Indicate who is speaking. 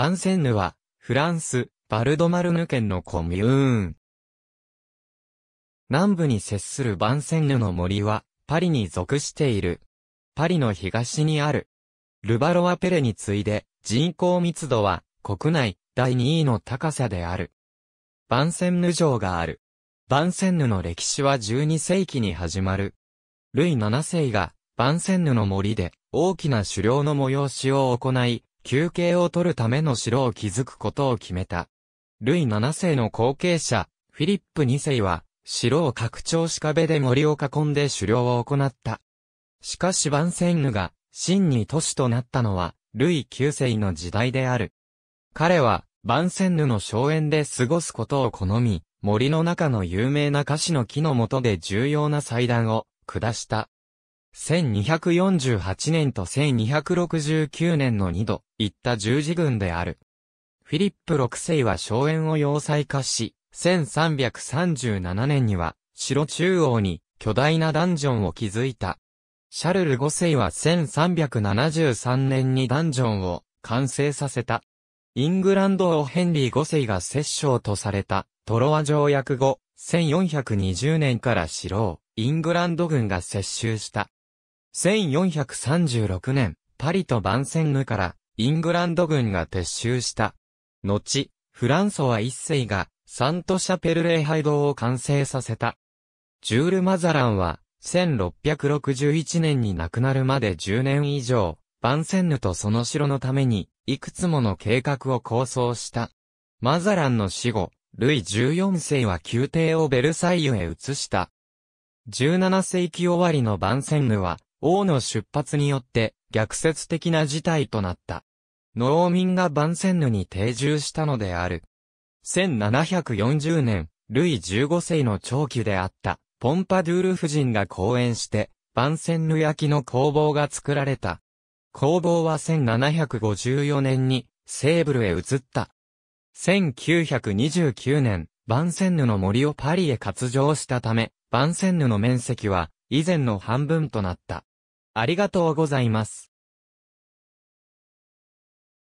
Speaker 1: バンセンヌは、フランス、バルドマルヌ県のコミューン。南部に接するバンセンヌの森は、パリに属している。パリの東にある。ルバロワペレに次いで、人口密度は、国内、第2位の高さである。バンセンヌ城がある。バンセンヌの歴史は12世紀に始まる。ルイ7世が、バンセンヌの森で、大きな狩猟の催しを行い、休憩を取るための城を築くことを決めた。ルイ7世の後継者、フィリップ2世は、城を拡張し壁で森を囲んで狩猟を行った。しかしバンセンヌが、真に都市となったのは、ルイ9世の時代である。彼は、バンセンヌの荘園で過ごすことを好み、森の中の有名な菓子の木の下で重要な祭壇を、下した。1248年と1269年の2度、行った十字軍である。フィリップ6世は荘園を要塞化し、1337年には、城中央に巨大なダンジョンを築いた。シャルル5世は1373年にダンジョンを完成させた。イングランド王ヘンリー5世が摂政とされたトロワ条約後、1420年から城をイングランド軍が摂取した。1436年、パリとバンセンヌからイングランド軍が撤収した。後、フランソワ一世がサントシャペル礼拝堂を完成させた。ジュール・マザランは1661年に亡くなるまで10年以上、バンセンヌとその城のために、いくつもの計画を構想した。マザランの死後、ルイ14世は宮廷をベルサイユへ移した。17世紀終わりのバンセンヌは、王の出発によって逆説的な事態となった。農民がバンセンヌに定住したのである。1740年、ルイ15世の長期であった、ポンパドゥール夫人が講演して、バンセンヌ焼きの工房が作られた。工房は1754年に、セーブルへ移った。1929年、バンセンヌの森をパリへ割譲したため、バンセンヌの面積は、以前の半分となった。ありがとうございます。